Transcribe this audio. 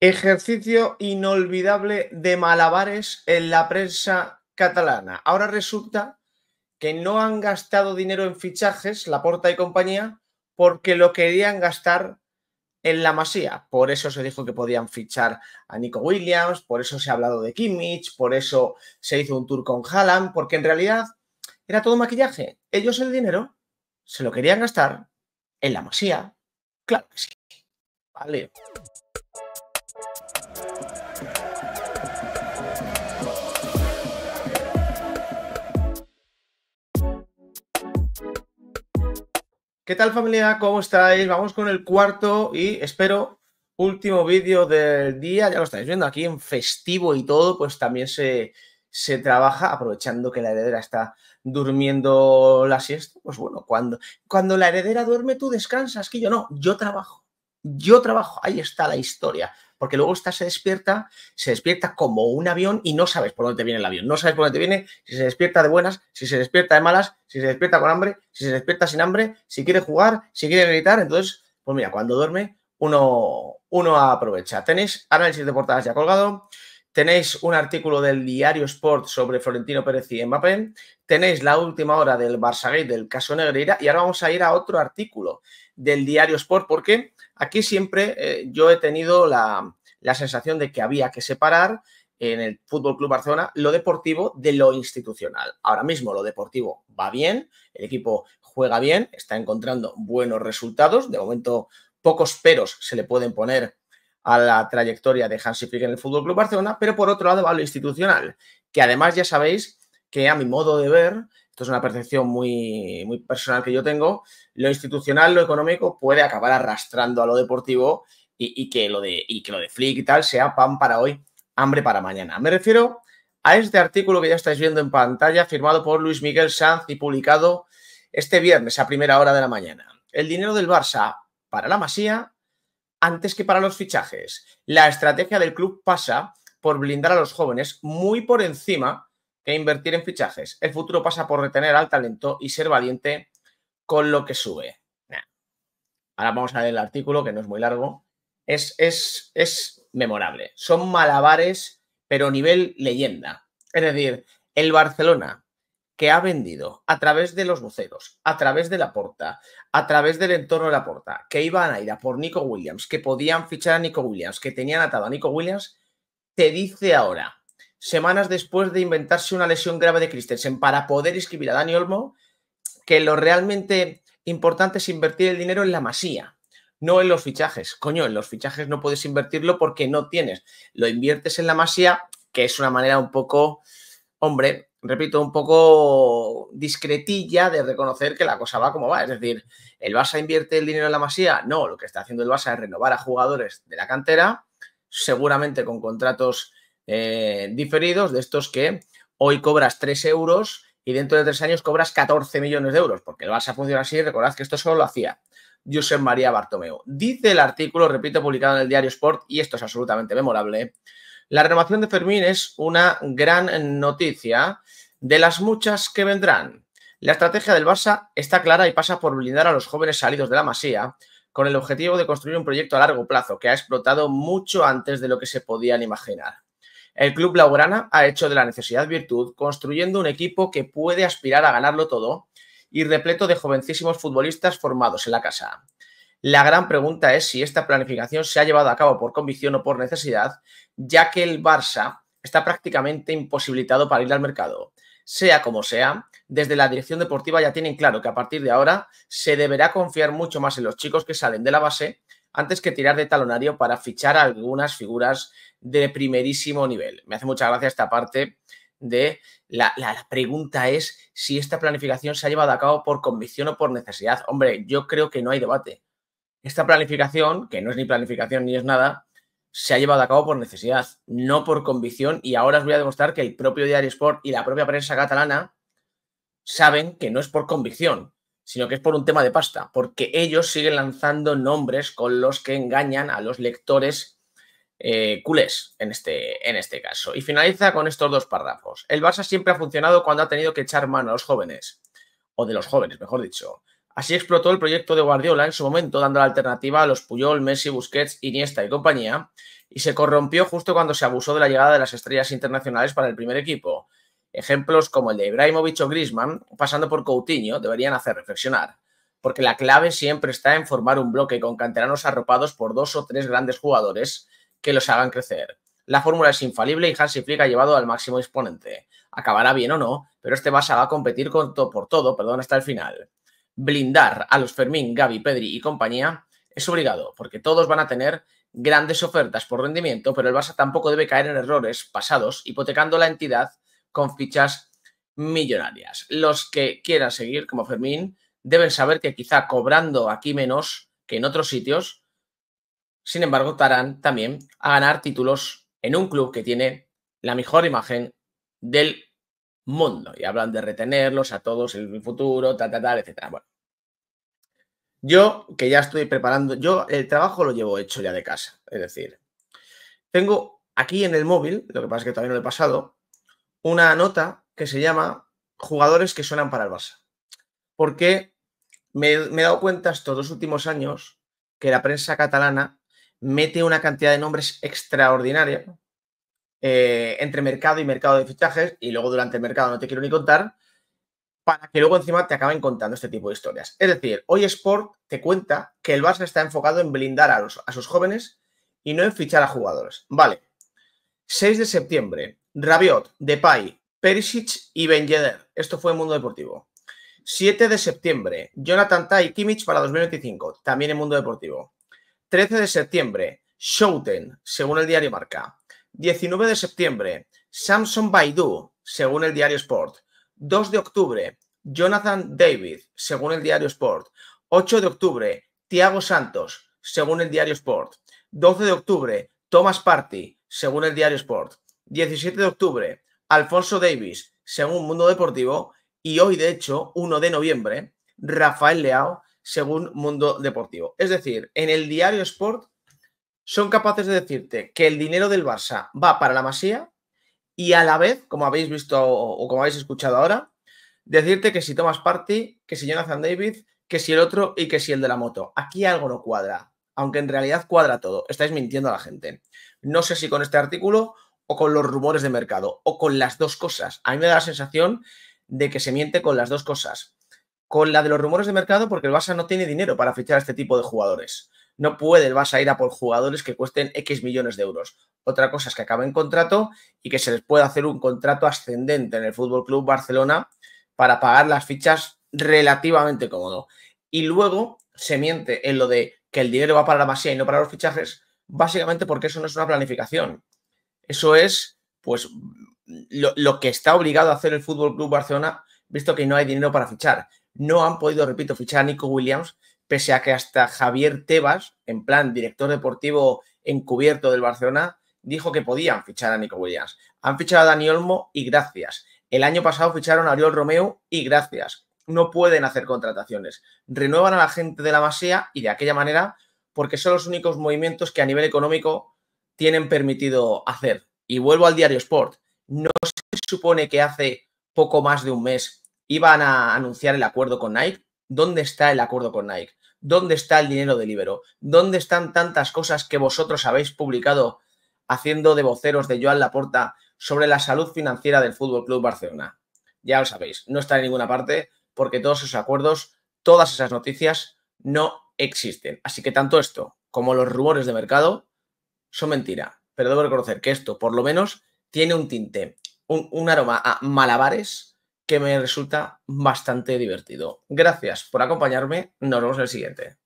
Ejercicio inolvidable de malabares en la prensa catalana. Ahora resulta que no han gastado dinero en fichajes, la porta y compañía, porque lo querían gastar en la masía. Por eso se dijo que podían fichar a Nico Williams, por eso se ha hablado de Kimmich, por eso se hizo un tour con Haaland, porque en realidad era todo maquillaje. Ellos el dinero se lo querían gastar en la masía. Claro que sí. Vale. ¿Qué tal familia? ¿Cómo estáis? Vamos con el cuarto y espero último vídeo del día. Ya lo estáis viendo aquí en festivo y todo, pues también se, se trabaja aprovechando que la heredera está durmiendo la siesta. Pues bueno, cuando, cuando la heredera duerme tú descansas, que yo no, yo trabajo. Yo trabajo, ahí está la historia porque luego esta se despierta, se despierta como un avión y no sabes por dónde viene el avión, no sabes por dónde te viene, si se despierta de buenas, si se despierta de malas, si se despierta con hambre, si se despierta sin hambre, si quiere jugar, si quiere gritar, entonces, pues mira, cuando duerme, uno, uno aprovecha. Tenéis análisis de portadas ya colgado, tenéis un artículo del diario Sport sobre Florentino Pérez y Mbappé, tenéis la última hora del Barça del caso Negreira, y ahora vamos a ir a otro artículo del diario Sport, porque aquí siempre eh, yo he tenido la, sensación de que había que separar en el Fútbol Club Barcelona lo deportivo de lo institucional. Ahora mismo lo deportivo va bien, el equipo juega bien, está encontrando buenos resultados. De momento, pocos peros se le pueden poner a la trayectoria de Hansi Flick en el Fútbol Club Barcelona, pero por otro lado va lo institucional, que además ya sabéis que a mi modo de ver esto es una percepción muy, muy personal que yo tengo, lo institucional, lo económico puede acabar arrastrando a lo deportivo y, que, lo de, y que lo de Flick y tal sea pan para hoy, hambre para mañana. Me refiero a este artículo que ya estáis viendo en pantalla, firmado por Luis Miguel Sanz y publicado este viernes a primera hora de la mañana. El dinero del Barça para la Masía antes que para los fichajes. La estrategia del club pasa por blindar a los jóvenes muy por encima que invertir en fichajes. El futuro pasa por retener al talento y ser valiente con lo que sube. Ahora vamos a ver el artículo, que no es muy largo. Es, es, es memorable. Son malabares, pero nivel leyenda. Es decir, el Barcelona, que ha vendido a través de los voceros, a través de la porta, a través del entorno de la porta, que iban a ir a por Nico Williams, que podían fichar a Nico Williams, que tenían atado a Nico Williams, te dice ahora semanas después de inventarse una lesión grave de Christensen para poder escribir a Dani Olmo, que lo realmente importante es invertir el dinero en la masía, no en los fichajes. Coño, en los fichajes no puedes invertirlo porque no tienes. Lo inviertes en la masía, que es una manera un poco, hombre, repito, un poco discretilla de reconocer que la cosa va como va. Es decir, ¿el Barça invierte el dinero en la masía? No, lo que está haciendo el Barça es renovar a jugadores de la cantera, seguramente con contratos eh, diferidos, de estos que hoy cobras 3 euros y dentro de 3 años cobras 14 millones de euros, porque el Barça funciona así, recordad que esto solo lo hacía Josep María Bartomeu. Dice el artículo, repito, publicado en el diario Sport, y esto es absolutamente memorable, la renovación de Fermín es una gran noticia de las muchas que vendrán. La estrategia del Barça está clara y pasa por blindar a los jóvenes salidos de la Masía con el objetivo de construir un proyecto a largo plazo que ha explotado mucho antes de lo que se podían imaginar. El club laurana ha hecho de la necesidad virtud, construyendo un equipo que puede aspirar a ganarlo todo y repleto de jovencísimos futbolistas formados en la casa. La gran pregunta es si esta planificación se ha llevado a cabo por convicción o por necesidad, ya que el Barça está prácticamente imposibilitado para ir al mercado. Sea como sea, desde la dirección deportiva ya tienen claro que a partir de ahora se deberá confiar mucho más en los chicos que salen de la base antes que tirar de talonario para fichar algunas figuras de primerísimo nivel. Me hace mucha gracia esta parte de la, pregunta es si esta planificación se ha llevado a cabo por convicción o por necesidad. Hombre, yo creo que no hay debate. Esta planificación, que no es ni planificación ni es nada, se ha llevado a cabo por necesidad, no por convicción. Y ahora os voy a demostrar que el propio Diario Sport y la propia prensa catalana saben que no es por convicción, sino que es por un tema de pasta, porque ellos siguen lanzando nombres con los que engañan a los lectores eh, culés en este, en este caso. Y finaliza con estos dos párrafos. El Barça siempre ha funcionado cuando ha tenido que echar mano a los jóvenes, o de los jóvenes, mejor dicho. Así explotó el proyecto de Guardiola en su momento, dando la alternativa a los Puyol, Messi, Busquets, Iniesta y compañía, y se corrompió justo cuando se abusó de la llegada de las estrellas internacionales para el primer equipo. Ejemplos como el de Ibrahimovic o Grisman, pasando por Coutinho, deberían hacer reflexionar, porque la clave siempre está en formar un bloque con canteranos arropados por dos o tres grandes jugadores que los hagan crecer. La fórmula es infalible y Hansi Flick ha llevado al máximo exponente. Acabará bien o no, pero este Barça va a competir con todo por todo perdón, hasta el final. Blindar a los Fermín, Gaby, Pedri y compañía es obligado, porque todos van a tener grandes ofertas por rendimiento, pero el Barça tampoco debe caer en errores pasados, hipotecando la entidad con fichas millonarias. Los que quieran seguir, como Fermín, deben saber que quizá cobrando aquí menos que en otros sitios, sin embargo, estarán también a ganar títulos en un club que tiene la mejor imagen del mundo. Y hablan de retenerlos a todos, en el futuro, tal, etc. Bueno, yo que ya estoy preparando, yo el trabajo lo llevo hecho ya de casa. Es decir, tengo aquí en el móvil, lo que pasa es que todavía no lo he pasado, una nota que se llama Jugadores que suenan para el Barça. Porque me, me he dado cuenta estos dos últimos años que la prensa catalana mete una cantidad de nombres extraordinaria eh, entre mercado y mercado de fichajes y luego durante el mercado no te quiero ni contar para que luego encima te acaben contando este tipo de historias. Es decir, hoy Sport te cuenta que el Barça está enfocado en blindar a, a sus jóvenes y no en fichar a jugadores. Vale. 6 de septiembre, Rabiot, Depay, Perisic y Ben Yedder. Esto fue en Mundo Deportivo. 7 de septiembre, Jonathan Tai y Kimmich para 2025, también en Mundo Deportivo. 13 de septiembre, Shouten, según el diario Marca. 19 de septiembre, Samson Baidu, según el diario Sport. 2 de octubre, Jonathan David, según el diario Sport. 8 de octubre, Tiago Santos, según el diario Sport. 12 de octubre, Thomas Party, según el diario Sport. 17 de octubre, Alfonso Davis, según Mundo Deportivo. Y hoy, de hecho, 1 de noviembre, Rafael Leao, según Mundo Deportivo. Es decir, en el diario Sport son capaces de decirte que el dinero del Barça va para la Masía y a la vez, como habéis visto o como habéis escuchado ahora, decirte que si tomas Party, que si Jonathan David, que si el otro y que si el de la moto. Aquí algo no cuadra, aunque en realidad cuadra todo. Estáis mintiendo a la gente. No sé si con este artículo o con los rumores de mercado o con las dos cosas. A mí me da la sensación de que se miente con las dos cosas con la de los rumores de mercado porque el Barça no tiene dinero para fichar a este tipo de jugadores. No puede el Barça ir a por jugadores que cuesten X millones de euros. Otra cosa es que acaben contrato y que se les pueda hacer un contrato ascendente en el Fútbol Club Barcelona para pagar las fichas relativamente cómodo. Y luego se miente en lo de que el dinero va para la masía y no para los fichajes, básicamente porque eso no es una planificación. Eso es, pues, lo, lo que está obligado a hacer el Fútbol Club Barcelona, visto que no hay dinero para fichar no han podido, repito, fichar a Nico Williams, pese a que hasta Javier Tebas, en plan director deportivo encubierto del Barcelona, dijo que podían fichar a Nico Williams. Han fichado a Dani Olmo y gracias. El año pasado ficharon a Oriol Romeo y gracias. No pueden hacer contrataciones. Renuevan a la gente de la Masía y de aquella manera, porque son los únicos movimientos que a nivel económico tienen permitido hacer. Y vuelvo al diario Sport. No se supone que hace poco más de un mes iban a anunciar el acuerdo con Nike. ¿Dónde está el acuerdo con Nike? ¿Dónde está el dinero de Libero? ¿Dónde están tantas cosas que vosotros habéis publicado haciendo de voceros de Joan Laporta sobre la salud financiera del Fútbol Club Barcelona? Ya lo sabéis, no está en ninguna parte porque todos esos acuerdos, todas esas noticias no existen. Así que tanto esto como los rumores de mercado son mentira. Pero debo reconocer que esto, por lo menos, tiene un tinte, un, un aroma a malabares que me resulta bastante divertido. Gracias por acompañarme. Nos vemos en el siguiente.